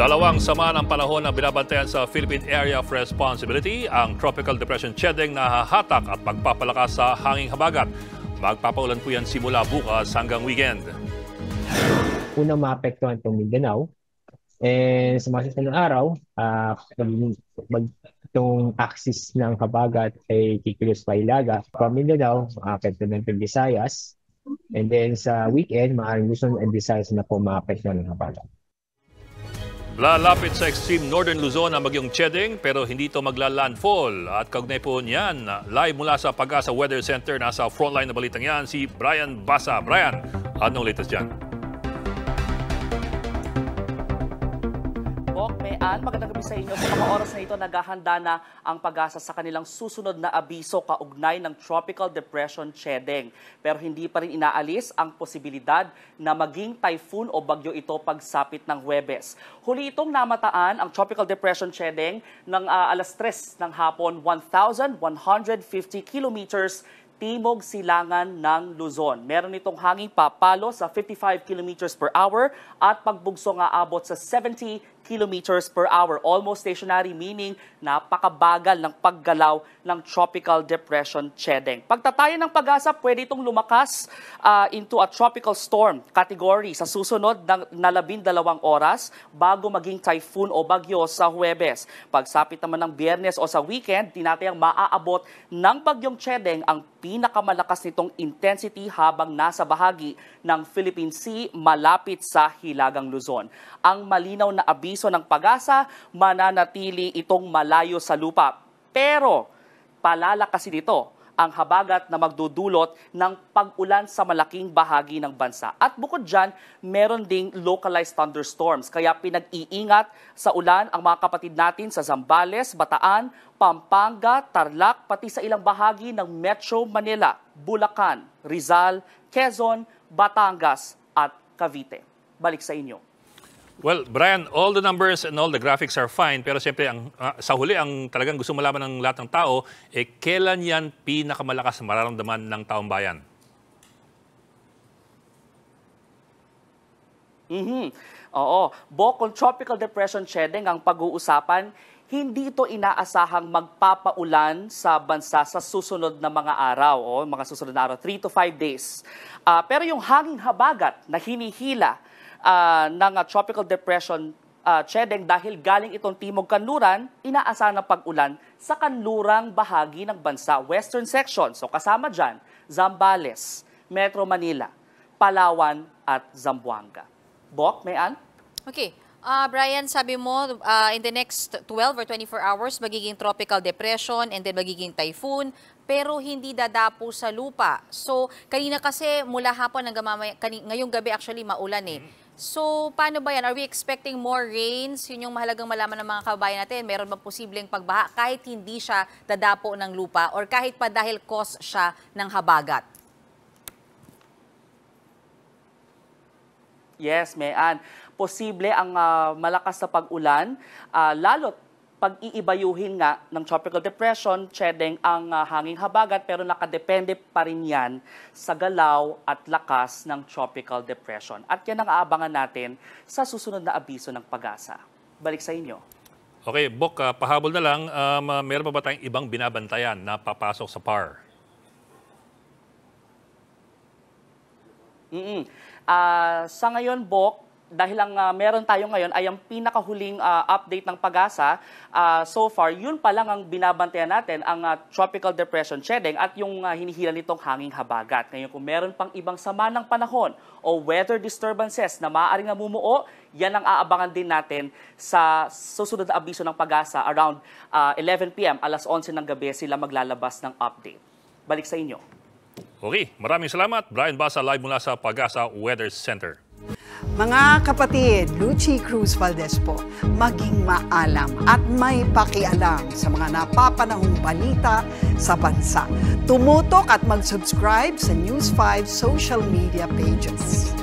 Dalawang sama ng panahon ang binabantayan sa Philippine Area of Responsibility, ang Tropical Depression Chedeng na hahatak at pagpapalakas sa hanging habagat. Magpapaulan po yan simula bukas hanggang weekend. Una maapektuhan itong Mindanao, And sa mga susunod araw, uh, mag, itong axis ng habagat ay kikilos pa ilaga. From Mindanao, maapektuhan ng Visayas. And then sa weekend, maaaring Luzon and Visayas na po maapektuhan ng habagat. Lalapit sa extreme northern Luzon ang bagyong Chedeng pero hindi ito magla-landfall. At kaugnay po niyan, live mula sa Pagasa Weather Center, nasa frontline na balitang yan, si Brian Basa. Brian, anong latest dyan? Bok, Mean, magandang gabi sa inyo. Sa mga oras na ito, naghahanda na ang pag-asa sa kanilang susunod na abiso kaugnay ng Tropical Depression Chedeng. Pero hindi pa rin inaalis ang posibilidad na maging typhoon o bagyo ito pagsapit ng Huwebes. Huli itong namataan ang Tropical Depression Chedeng ng uh, alas 3 ng hapon, 1,150 kilometers timog silangan ng Luzon. Meron itong hanging papalo sa 55 kilometers per hour at pagbugso nga abot sa 70 kilometers per hour. Almost stationary meaning napakabagal ng paggalaw ng Tropical Depression Chedeng. Pagtatayan ng pag-asa, pwede itong lumakas uh, into a tropical storm category sa susunod ng nalabindalawang oras bago maging typhoon o bagyo sa Huwebes. Pagsapit naman ng Biyernes o sa weekend, tinatayang maaabot ng bagyong Chedeng ang pinakamalakas nitong intensity habang nasa bahagi ng Philippine Sea malapit sa Hilagang Luzon. Ang malinaw na abi abiso ng pag-asa, mananatili itong malayo sa lupa. Pero palalakasin ito ang habagat na magdudulot ng pag-ulan sa malaking bahagi ng bansa. At bukod dyan, meron ding localized thunderstorms. Kaya pinag-iingat sa ulan ang mga kapatid natin sa Zambales, Bataan, Pampanga, Tarlac, pati sa ilang bahagi ng Metro Manila, Bulacan, Rizal, Quezon, Batangas at Cavite. Balik sa inyo. Well, Brian, all the numbers and all the graphics are fine, pero siyempre ang, uh, sa huli, ang talagang gusto malaman ng lahat ng tao, eh, kailan yan pinakamalakas mararamdaman ng taong bayan? Mm-hmm. Oo. Bocol Tropical Depression Shedding ang pag-uusapan. Hindi ito inaasahang magpapaulan sa bansa sa susunod na mga araw, o mga susunod na araw, 3 to 5 days. Uh, pero yung hangin habagat na hinihila uh, ng uh, Tropical Depression uh, ah, Chedeng dahil galing itong Timog Kanluran, inaasahan ng pag-ulan sa kanlurang bahagi ng bansa, western section. So kasama dyan, Zambales, Metro Manila, Palawan at Zamboanga. Bok, Mayan? Okay. Uh, Brian, sabi mo, uh, in the next 12 or 24 hours, magiging tropical depression and then magiging typhoon, pero hindi dadapo sa lupa. So, kanina kasi mula hapon hanggang mamaya, ngayong gabi actually maulan eh. Mm -hmm. So, paano ba yan? Are we expecting more rains? Yun yung mahalagang malaman ng mga kabayan natin. Meron ba posibleng pagbaha kahit hindi siya dadapo ng lupa or kahit pa dahil cause siya ng habagat? Yes, Mayan. Posible ang uh, malakas na pag-ulan, uh, lalo't pag-iibayuhin nga ng tropical depression, chedeng ang uh, hanging habagat pero nakadepende pa rin yan sa galaw at lakas ng tropical depression. At yan ang aabangan natin sa susunod na abiso ng pag-asa. Balik sa inyo. Okay, Bok, uh, pahabol na lang, um, uh, meron pa ba tayong ibang binabantayan na papasok sa PAR? Mm-mm. Uh, sa ngayon, Bok, dahil ang uh, ah, meron tayo ngayon ay ang pinakahuling uh, update ng pag-asa uh, so far, yun pa lang ang binabantayan natin, ang uh, Tropical Depression Shedding at yung uh, hinihila nitong hanging habagat. Ngayon kung meron pang ibang sama ng panahon o weather disturbances na maaaring namumuo, yan ang aabangan din natin sa susunod na abiso ng pag-asa around uh, 11pm, alas 11 ng gabi sila maglalabas ng update. Balik sa inyo. Okay, maraming salamat. Brian Basa live mula sa Pag-asa Weather Center. Mga kapatid, Lucy Cruz Valdez po, maging maalam at may pakialam sa mga napapanahong balita sa bansa. Tumutok at mag-subscribe sa News 5 social media pages.